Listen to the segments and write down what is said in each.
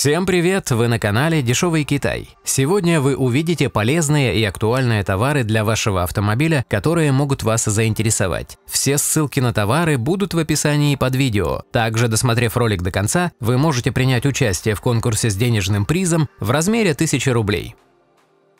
Всем привет! Вы на канале Дешевый Китай. Сегодня вы увидите полезные и актуальные товары для вашего автомобиля, которые могут вас заинтересовать. Все ссылки на товары будут в описании под видео. Также, досмотрев ролик до конца, вы можете принять участие в конкурсе с денежным призом в размере 1000 рублей.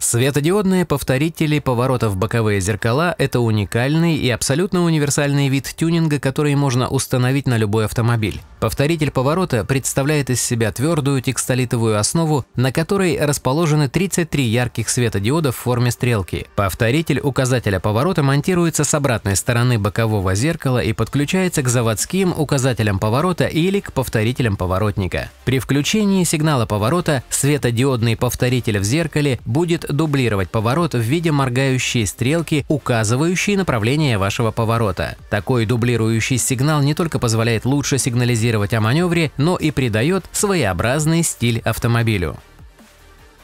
Светодиодные повторители поворотов боковые зеркала – это уникальный и абсолютно универсальный вид тюнинга, который можно установить на любой автомобиль. Повторитель поворота представляет из себя твердую текстолитовую основу, на которой расположены 33 ярких светодиодов в форме стрелки. Повторитель указателя поворота монтируется с обратной стороны бокового зеркала и подключается к заводским указателям поворота или к повторителям поворотника. При включении сигнала поворота светодиодный повторитель в зеркале будет дублировать поворот в виде моргающей стрелки, указывающей направление вашего поворота. Такой дублирующий сигнал не только позволяет лучше сигнализировать сигнализировать о маневре, но и придает своеобразный стиль автомобилю.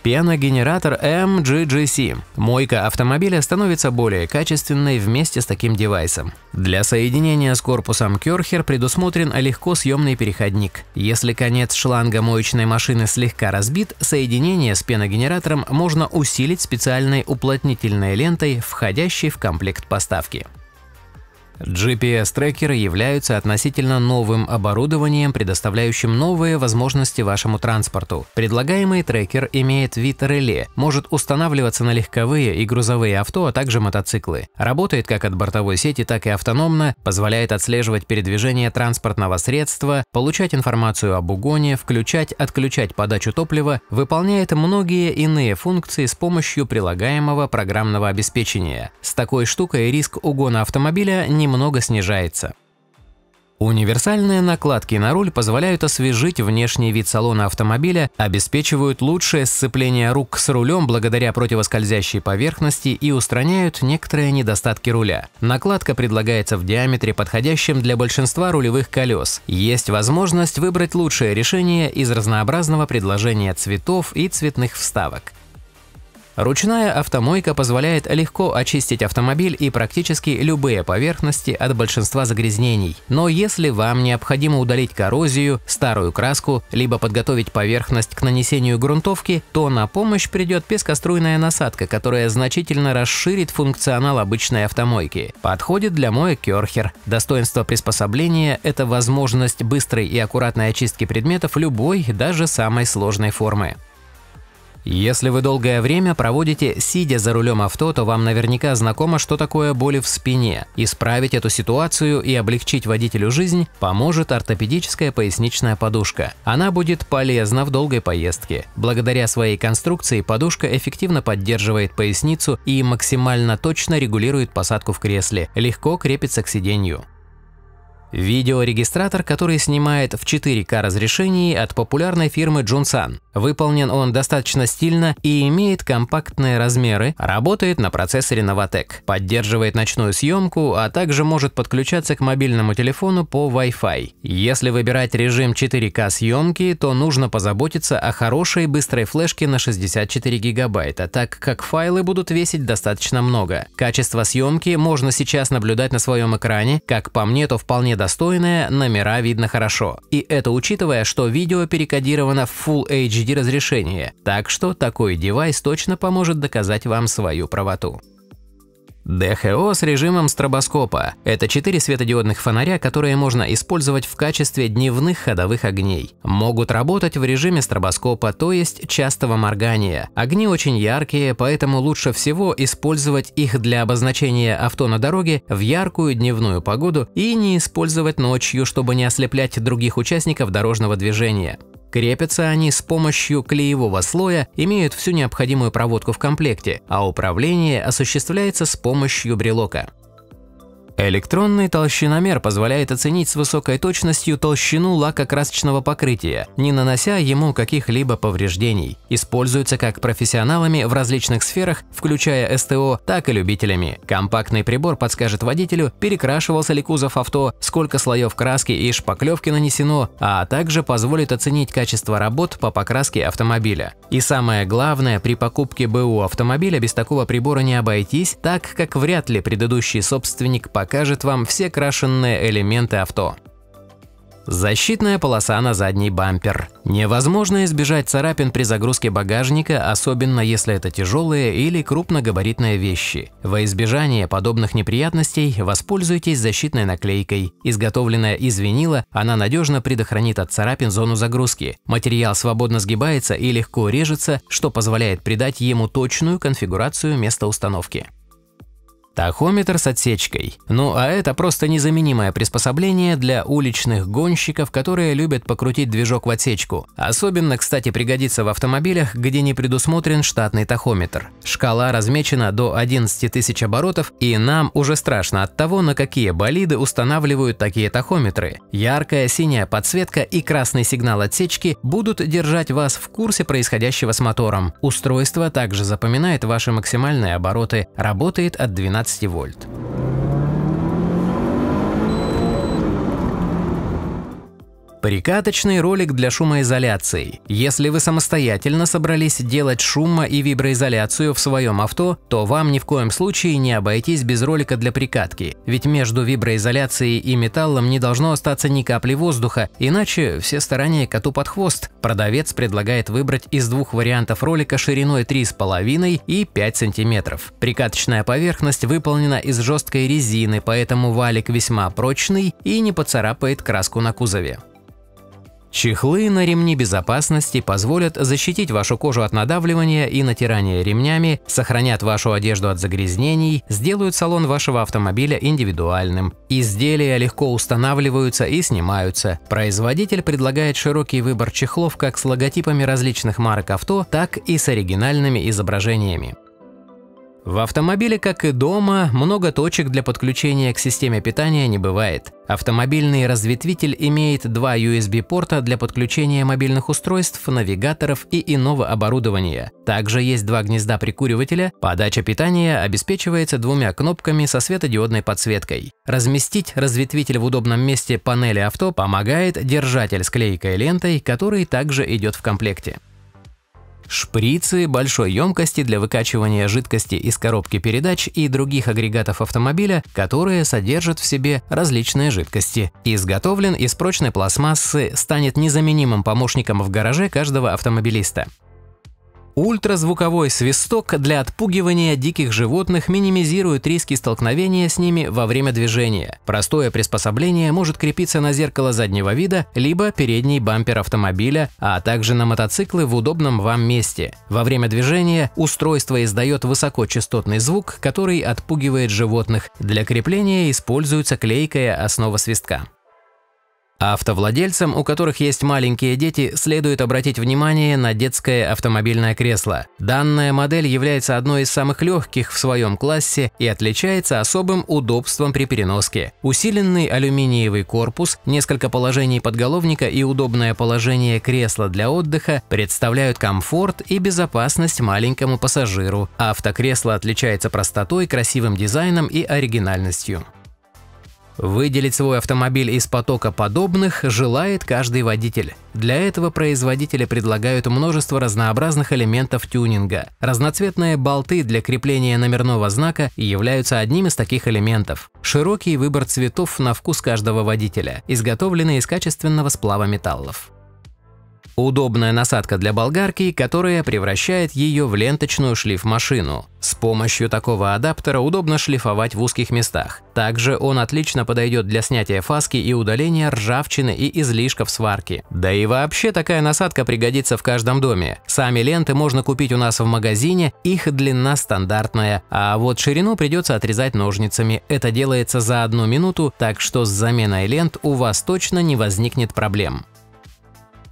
Пеногенератор MGGC. Мойка автомобиля становится более качественной вместе с таким девайсом. Для соединения с корпусом Керхер предусмотрен легко съемный переходник. Если конец шланга моечной машины слегка разбит, соединение с пеногенератором можно усилить специальной уплотнительной лентой, входящей в комплект поставки. GPS-трекеры являются относительно новым оборудованием, предоставляющим новые возможности вашему транспорту. Предлагаемый трекер имеет вид реле, может устанавливаться на легковые и грузовые авто, а также мотоциклы. Работает как от бортовой сети, так и автономно, позволяет отслеживать передвижение транспортного средства, получать информацию об угоне, включать, отключать подачу топлива, выполняет многие иные функции с помощью прилагаемого программного обеспечения. С такой штукой риск угона автомобиля не немного снижается. Универсальные накладки на руль позволяют освежить внешний вид салона автомобиля, обеспечивают лучшее сцепление рук с рулем благодаря противоскользящей поверхности и устраняют некоторые недостатки руля. Накладка предлагается в диаметре, подходящем для большинства рулевых колес. Есть возможность выбрать лучшее решение из разнообразного предложения цветов и цветных вставок. Ручная автомойка позволяет легко очистить автомобиль и практически любые поверхности от большинства загрязнений. Но если вам необходимо удалить коррозию, старую краску, либо подготовить поверхность к нанесению грунтовки, то на помощь придет пескоструйная насадка, которая значительно расширит функционал обычной автомойки. Подходит для моек Керхер. Достоинство приспособления – это возможность быстрой и аккуратной очистки предметов любой, даже самой сложной формы. Если вы долгое время проводите сидя за рулем авто, то вам наверняка знакомо, что такое боли в спине. Исправить эту ситуацию и облегчить водителю жизнь поможет ортопедическая поясничная подушка. Она будет полезна в долгой поездке. Благодаря своей конструкции подушка эффективно поддерживает поясницу и максимально точно регулирует посадку в кресле, легко крепится к сиденью. Видеорегистратор, который снимает в 4К разрешении от популярной фирмы Junsan. Выполнен он достаточно стильно и имеет компактные размеры, работает на процессоре Novatec, поддерживает ночную съемку, а также может подключаться к мобильному телефону по Wi-Fi. Если выбирать режим 4К съемки, то нужно позаботиться о хорошей быстрой флешке на 64 гигабайта, так как файлы будут весить достаточно много. Качество съемки можно сейчас наблюдать на своем экране, как по мне, то вполне достаточно достойное, номера видно хорошо. И это учитывая, что видео перекодировано в Full HD разрешение, так что такой девайс точно поможет доказать вам свою правоту. ДХО с режимом стробоскопа – это четыре светодиодных фонаря, которые можно использовать в качестве дневных ходовых огней. Могут работать в режиме стробоскопа, то есть частого моргания. Огни очень яркие, поэтому лучше всего использовать их для обозначения авто на дороге в яркую дневную погоду и не использовать ночью, чтобы не ослеплять других участников дорожного движения. Крепятся они с помощью клеевого слоя, имеют всю необходимую проводку в комплекте, а управление осуществляется с помощью брелока. Электронный толщиномер позволяет оценить с высокой точностью толщину лакокрасочного покрытия, не нанося ему каких-либо повреждений. Используется как профессионалами в различных сферах, включая СТО, так и любителями. Компактный прибор подскажет водителю, перекрашивался ли кузов авто, сколько слоев краски и шпаклевки нанесено, а также позволит оценить качество работ по покраске автомобиля. И самое главное, при покупке БУ автомобиля без такого прибора не обойтись, так как вряд ли предыдущий собственник покупал покажет вам все крашенные элементы авто. Защитная полоса на задний бампер. Невозможно избежать царапин при загрузке багажника, особенно если это тяжелые или крупногабаритные вещи. Во избежание подобных неприятностей воспользуйтесь защитной наклейкой. Изготовленная из винила, она надежно предохранит от царапин зону загрузки. Материал свободно сгибается и легко режется, что позволяет придать ему точную конфигурацию места установки. Тахометр с отсечкой. Ну а это просто незаменимое приспособление для уличных гонщиков, которые любят покрутить движок в отсечку. Особенно, кстати, пригодится в автомобилях, где не предусмотрен штатный тахометр. Шкала размечена до 11 тысяч оборотов, и нам уже страшно от того, на какие болиды устанавливают такие тахометры. Яркая синяя подсветка и красный сигнал отсечки будут держать вас в курсе происходящего с мотором. Устройство также запоминает ваши максимальные обороты, работает от 12 12 вольт. Прикаточный ролик для шумоизоляции. Если вы самостоятельно собрались делать шумо- и виброизоляцию в своем авто, то вам ни в коем случае не обойтись без ролика для прикатки, ведь между виброизоляцией и металлом не должно остаться ни капли воздуха, иначе все старания коту под хвост. Продавец предлагает выбрать из двух вариантов ролика шириной 3,5 и 5 см. Прикаточная поверхность выполнена из жесткой резины, поэтому валик весьма прочный и не поцарапает краску на кузове. Чехлы на ремни безопасности позволят защитить вашу кожу от надавливания и натирания ремнями, сохранят вашу одежду от загрязнений, сделают салон вашего автомобиля индивидуальным. Изделия легко устанавливаются и снимаются. Производитель предлагает широкий выбор чехлов как с логотипами различных марок авто, так и с оригинальными изображениями. В автомобиле, как и дома, много точек для подключения к системе питания не бывает. Автомобильный разветвитель имеет два USB-порта для подключения мобильных устройств, навигаторов и иного оборудования. Также есть два гнезда прикуривателя, подача питания обеспечивается двумя кнопками со светодиодной подсветкой. Разместить разветвитель в удобном месте панели авто помогает держатель с клейкой лентой, который также идет в комплекте. Шприцы большой емкости для выкачивания жидкости из коробки передач и других агрегатов автомобиля, которые содержат в себе различные жидкости. Изготовлен из прочной пластмассы, станет незаменимым помощником в гараже каждого автомобилиста. Ультразвуковой свисток для отпугивания диких животных минимизирует риски столкновения с ними во время движения. Простое приспособление может крепиться на зеркало заднего вида, либо передний бампер автомобиля, а также на мотоциклы в удобном вам месте. Во время движения устройство издает высокочастотный звук, который отпугивает животных. Для крепления используется клейкая основа свистка автовладельцам, у которых есть маленькие дети, следует обратить внимание на детское автомобильное кресло. Данная модель является одной из самых легких в своем классе и отличается особым удобством при переноске. Усиленный алюминиевый корпус, несколько положений подголовника и удобное положение кресла для отдыха представляют комфорт и безопасность маленькому пассажиру. Автокресло отличается простотой, красивым дизайном и оригинальностью. Выделить свой автомобиль из потока подобных желает каждый водитель. Для этого производители предлагают множество разнообразных элементов тюнинга. Разноцветные болты для крепления номерного знака являются одним из таких элементов. Широкий выбор цветов на вкус каждого водителя, изготовлены из качественного сплава металлов. Удобная насадка для болгарки, которая превращает ее в ленточную шлифмашину. С помощью такого адаптера удобно шлифовать в узких местах. Также он отлично подойдет для снятия фаски и удаления ржавчины и излишков сварки. Да и вообще такая насадка пригодится в каждом доме. Сами ленты можно купить у нас в магазине, их длина стандартная, а вот ширину придется отрезать ножницами. Это делается за одну минуту, так что с заменой лент у вас точно не возникнет проблем.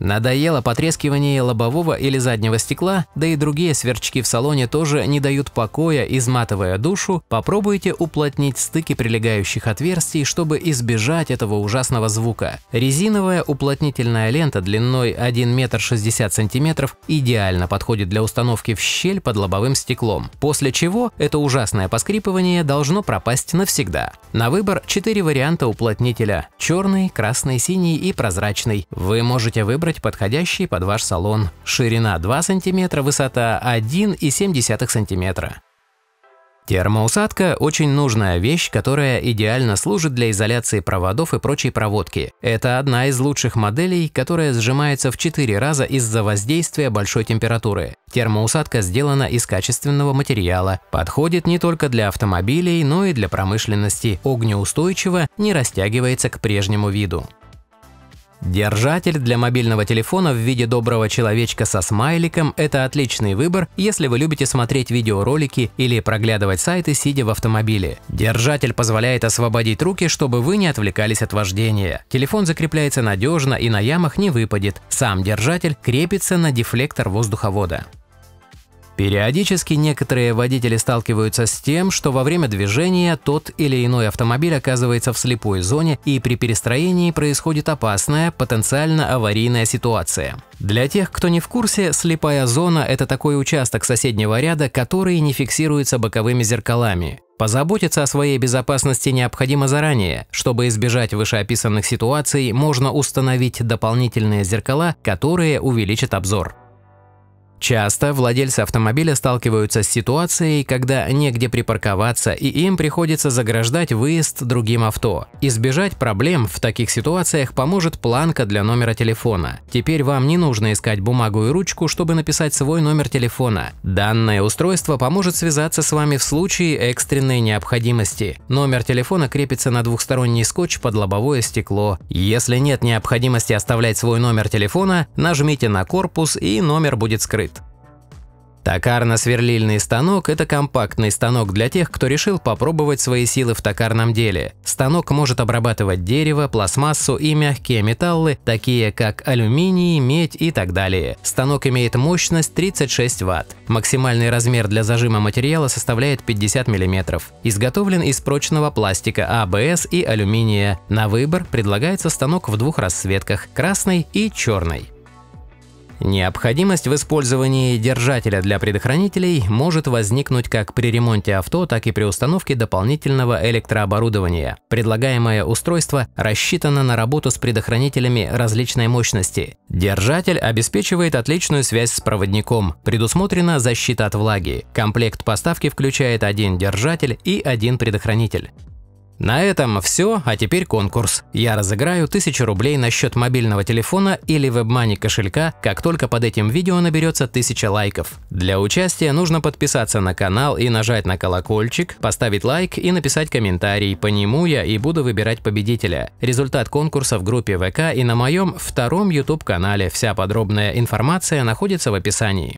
Надоело потрескивание лобового или заднего стекла, да и другие сверчки в салоне тоже не дают покоя, изматывая душу, попробуйте уплотнить стыки прилегающих отверстий, чтобы избежать этого ужасного звука. Резиновая уплотнительная лента длиной 1 метр 60 сантиметров идеально подходит для установки в щель под лобовым стеклом, после чего это ужасное поскрипывание должно пропасть навсегда. На выбор 4 варианта уплотнителя – черный, красный, синий и прозрачный. Вы можете выбрать выбрать подходящий под ваш салон. Ширина 2 см, высота 1,7 см. Термоусадка – очень нужная вещь, которая идеально служит для изоляции проводов и прочей проводки. Это одна из лучших моделей, которая сжимается в 4 раза из-за воздействия большой температуры. Термоусадка сделана из качественного материала, подходит не только для автомобилей, но и для промышленности, огнеустойчиво, не растягивается к прежнему виду. Держатель для мобильного телефона в виде доброго человечка со смайликом – это отличный выбор, если вы любите смотреть видеоролики или проглядывать сайты, сидя в автомобиле. Держатель позволяет освободить руки, чтобы вы не отвлекались от вождения. Телефон закрепляется надежно и на ямах не выпадет. Сам держатель крепится на дефлектор воздуховода. Периодически некоторые водители сталкиваются с тем, что во время движения тот или иной автомобиль оказывается в слепой зоне и при перестроении происходит опасная, потенциально аварийная ситуация. Для тех, кто не в курсе, слепая зона – это такой участок соседнего ряда, который не фиксируется боковыми зеркалами. Позаботиться о своей безопасности необходимо заранее. Чтобы избежать вышеописанных ситуаций, можно установить дополнительные зеркала, которые увеличат обзор. Часто владельцы автомобиля сталкиваются с ситуацией, когда негде припарковаться и им приходится заграждать выезд другим авто. Избежать проблем в таких ситуациях поможет планка для номера телефона. Теперь вам не нужно искать бумагу и ручку, чтобы написать свой номер телефона. Данное устройство поможет связаться с вами в случае экстренной необходимости. Номер телефона крепится на двухсторонний скотч под лобовое стекло. Если нет необходимости оставлять свой номер телефона, нажмите на корпус и номер будет скрыт. Токарно-сверлильный станок – это компактный станок для тех, кто решил попробовать свои силы в токарном деле. Станок может обрабатывать дерево, пластмассу и мягкие металлы, такие как алюминий, медь и так далее. Станок имеет мощность 36 Вт. Максимальный размер для зажима материала составляет 50 мм. Изготовлен из прочного пластика АБС и алюминия. На выбор предлагается станок в двух расцветках – красный и черный. Необходимость в использовании держателя для предохранителей может возникнуть как при ремонте авто, так и при установке дополнительного электрооборудования. Предлагаемое устройство рассчитано на работу с предохранителями различной мощности. Держатель обеспечивает отличную связь с проводником, предусмотрена защита от влаги. Комплект поставки включает один держатель и один предохранитель. На этом все, а теперь конкурс. Я разыграю 1000 рублей на счет мобильного телефона или вебмани кошелька, как только под этим видео наберется 1000 лайков. Для участия нужно подписаться на канал и нажать на колокольчик, поставить лайк и написать комментарий, по нему я и буду выбирать победителя. Результат конкурса в группе ВК и на моем втором YouTube канале, вся подробная информация находится в описании.